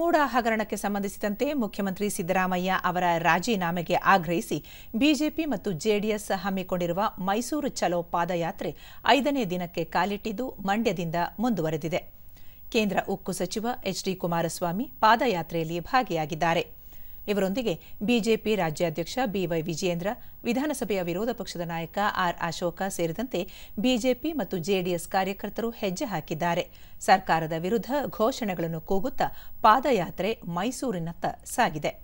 ಮೂಡ ಹಗರಣಕ್ಕೆ ಸಂಬಂಧಿಸಿದಂತೆ ಮುಖ್ಯಮಂತ್ರಿ ಸಿದ್ದರಾಮಯ್ಯ ಅವರ ರಾಜೀನಾಮೆಗೆ ಆಗ್ರಹಿಸಿ ಬಿಜೆಪಿ ಮತ್ತು ಜೆಡಿಎಸ್ ಹಮ್ಮಿಕೊಂಡಿರುವ ಮೈಸೂರು ಚಲೋ ಪಾದಯಾತ್ರೆ ಐದನೇ ದಿನಕ್ಕೆ ಕಾಲಿಟ್ಟಿದ್ದು ಮಂಡ್ಯದಿಂದ ಮುಂದುವರೆದಿದೆ ಕೇಂದ್ರ ಉಕ್ಕು ಸಚಿವ ಎಚ್ಡಿ ಕುಮಾರಸ್ವಾಮಿ ಪಾದಯಾತ್ರೆಯಲ್ಲಿ ಭಾಗಿಯಾಗಿದ್ದಾರೆ ಇವರೊಂದಿಗೆ ಬಿಜೆಪಿ ರಾಜ್ಯಾಧ್ಯಕ್ಷ ಬಿವೈ ವಿಜಯೇಂದ್ರ ವಿಧಾನಸಭೆಯ ವಿರೋಧ ಪಕ್ಷದ ನಾಯಕ ಆರ್ ಅಶೋಕ ಸೇರಿದಂತೆ ಬಿಜೆಪಿ ಮತ್ತು ಜೆಡಿಎಸ್ ಕಾರ್ಯಕರ್ತರು ಹೆಜ್ಜೆ ಹಾಕಿದ್ದಾರೆ ಸರ್ಕಾರದ ವಿರುದ್ಧ ಘೋಷಣೆಗಳನ್ನು ಕೂಗುತ್ತಾ ಪಾದಯಾತ್ರೆ ಮೈಸೂರಿನತ್ತ ಸಾಗಿದೆ